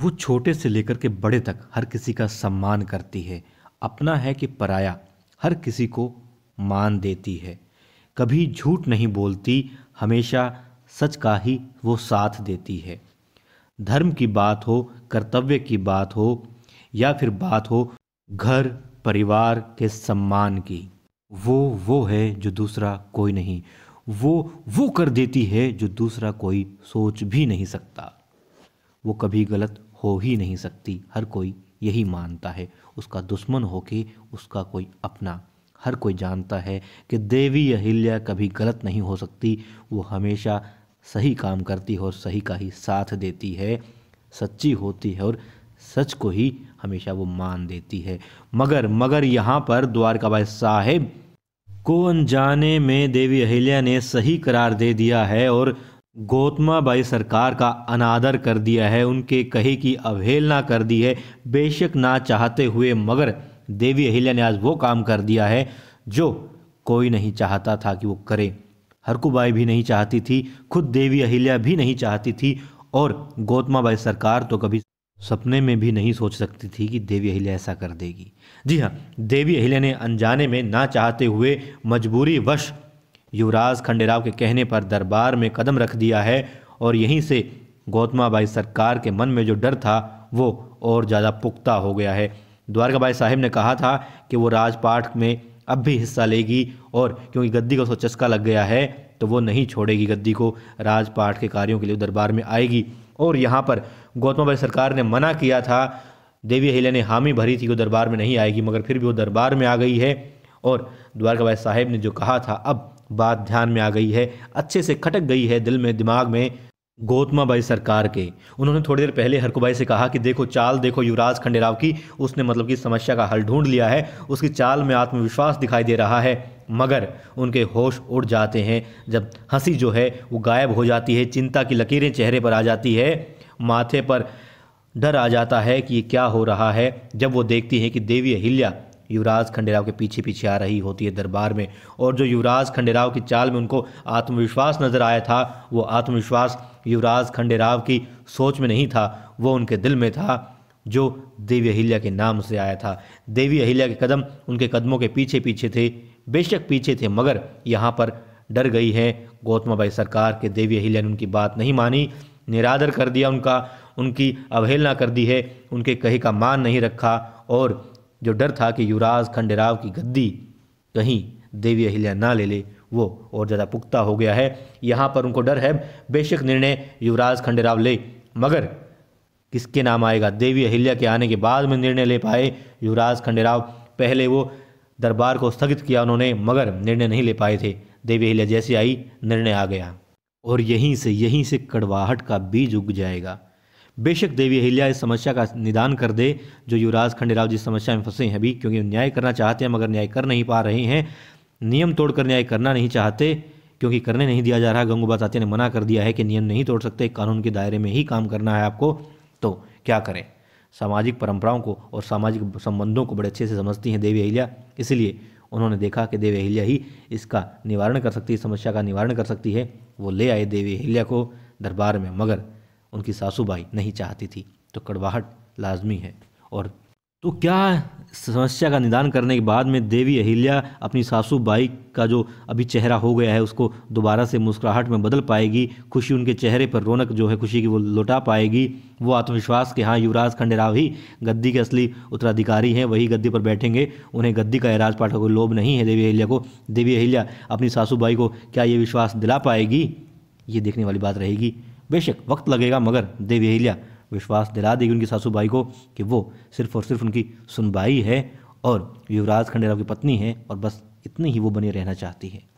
वो छोटे से लेकर के बड़े तक हर किसी का सम्मान करती है अपना है कि पराया हर किसी को मान देती है कभी झूठ नहीं बोलती हमेशा सच का ही वो साथ देती है धर्म की बात हो कर्तव्य की बात हो या फिर बात हो घर परिवार के सम्मान की वो वो है जो दूसरा कोई नहीं वो वो कर देती है जो दूसरा कोई सोच भी नहीं सकता वो कभी गलत हो ही नहीं सकती हर कोई यही मानता है उसका दुश्मन हो के उसका कोई अपना हर कोई जानता है कि देवी अहिल्या कभी गलत नहीं हो सकती वो हमेशा सही काम करती है और सही का ही साथ देती है सच्ची होती है और सच को ही हमेशा वो मान देती है मगर मगर यहाँ पर द्वारका भाई साहेब को अनजाने में देवी अहिल्या ने सही करार दे दिया है और गौतमाबाई सरकार का अनादर कर दिया है उनके कहे की अवहेलना कर दी है बेशक ना चाहते हुए मगर देवी अहिल्या ने आज वो काम कर दिया है जो कोई नहीं चाहता था कि वो करे हरकुबाई भी नहीं चाहती थी खुद देवी अहिल्या भी नहीं चाहती थी और गौतमाबाई सरकार तो कभी सपने में भी नहीं सोच सकती थी कि देवी अहिल्या ऐसा कर देगी जी हाँ देवी अहिल्या ने अनजाने में ना चाहते हुए मजबूरी वश युवराज खंडेराव के कहने पर दरबार में कदम रख दिया है और यहीं से गौतमाबाई सरकार के मन में जो डर था वो और ज़्यादा पुख्ता हो गया है द्वारकाबाई साहिब ने कहा था कि वो राजपाठ में अब भी हिस्सा लेगी और क्योंकि गद्दी का उसको चस्का लग गया है तो वो नहीं छोड़ेगी गद्दी को राजपाठ के कार्यों के लिए दरबार में आएगी और यहाँ पर गौतमाबाई सरकार ने मना किया था देवी अहिल्या ने हामी भरी थी कि दरबार में नहीं आएगी मगर फिर भी वो दरबार में आ गई है और द्वारकाबाई साहेब ने जो कहा था अब बात ध्यान में आ गई है अच्छे से खटक गई है दिल में दिमाग में गौतमा बाई सरकार के उन्होंने थोड़ी देर पहले हरकू बाई से कहा कि देखो चाल देखो युवराज खंडेराव की उसने मतलब कि समस्या का हल ढूंढ लिया है उसकी चाल में आत्मविश्वास दिखाई दे रहा है मगर उनके होश उड़ जाते हैं जब हंसी जो है वो गायब हो जाती है चिंता की लकीरें चेहरे पर आ जाती है माथे पर डर आ जाता है कि ये क्या हो रहा है जब वो देखती हैं कि देवी अहिल्या युवराज खंडेराव के पीछे पीछे आ रही होती है दरबार में और जो युवराज खंडेराव की चाल में उनको आत्मविश्वास नज़र आया था वो आत्मविश्वास युवराज खंडेराव की सोच में नहीं था वो उनके दिल में था जो देवी अहिल्या के नाम से आया था देवी अहिल्या के कदम उनके कदमों के पीछे पीछे थे बेशक पीछे थे मगर यहाँ पर डर गई है गौतमाबाई सरकार के देवी अहिल्या ने उनकी बात नहीं मानी निरादर कर दिया उनका उनकी अवहेलना कर दी है उनके कहे का मान नहीं रखा और जो डर था कि युवराज खंडेराव की गद्दी कहीं देवी अहिल्या ना ले ले वो और ज़्यादा पुख्ता हो गया है यहाँ पर उनको डर है बेशक निर्णय युवराज खंडेराव ले मगर किसके नाम आएगा देवी अहिल्या के आने के बाद में निर्णय ले पाए युवराज खंडेराव पहले वो दरबार को स्थगित किया उन्होंने मगर निर्णय नहीं ले पाए थे देवी अहिल्या जैसे आई निर्णय आ गया और यहीं से यहीं से कड़वाहट का बीज उग जाएगा बेशक देवी अहिल्या इस समस्या का निदान कर दे जो युवराज खंडेराव जी समस्या में फंसे हैं अभी क्योंकि न्याय करना चाहते हैं मगर न्याय कर नहीं पा रहे हैं नियम तोड़कर न्याय करना नहीं चाहते क्योंकि करने नहीं दिया जा रहा गंगूबा तात्या ने मना कर दिया है कि नियम नहीं तोड़ सकते कानून के दायरे में ही काम करना है आपको तो क्या करें सामाजिक परंपराओं को और सामाजिक संबंधों को बड़े अच्छे से समझती हैं देवी अहिल्या इसीलिए उन्होंने देखा कि देवी अहिल्या ही इसका निवारण कर सकती है समस्या का निवारण कर सकती है वो ले आए देवी अहिल्या को दरबार में मगर उनकी सासूबाई नहीं चाहती थी तो कड़वाहट लाजमी है और तो क्या समस्या का निदान करने के बाद में देवी अहिल्या अपनी सासू बाई का जो अभी चेहरा हो गया है उसको दोबारा से मुस्कुराहट में बदल पाएगी खुशी उनके चेहरे पर रौनक जो है खुशी की वो लौटा पाएगी वो आत्मविश्वास के हाँ युवराज खंडेराव ही गद्दी के असली उत्तराधिकारी हैं वही गद्दी पर बैठेंगे उन्हें गद्दी का एराज पाठ का कोई लोभ नहीं है देवी अहिल्या को देवी अहिल्या अपनी सासूबाई को क्या ये विश्वास दिला पाएगी ये देखने वाली बात रहेगी बेशक वक्त लगेगा मगर अहिल्या विश्वास दिला देगी उनकी सासू भाई को कि वो सिर्फ और सिर्फ उनकी सुनवाई है और युवराज खंडेराव की पत्नी है और बस इतनी ही वो बने रहना चाहती है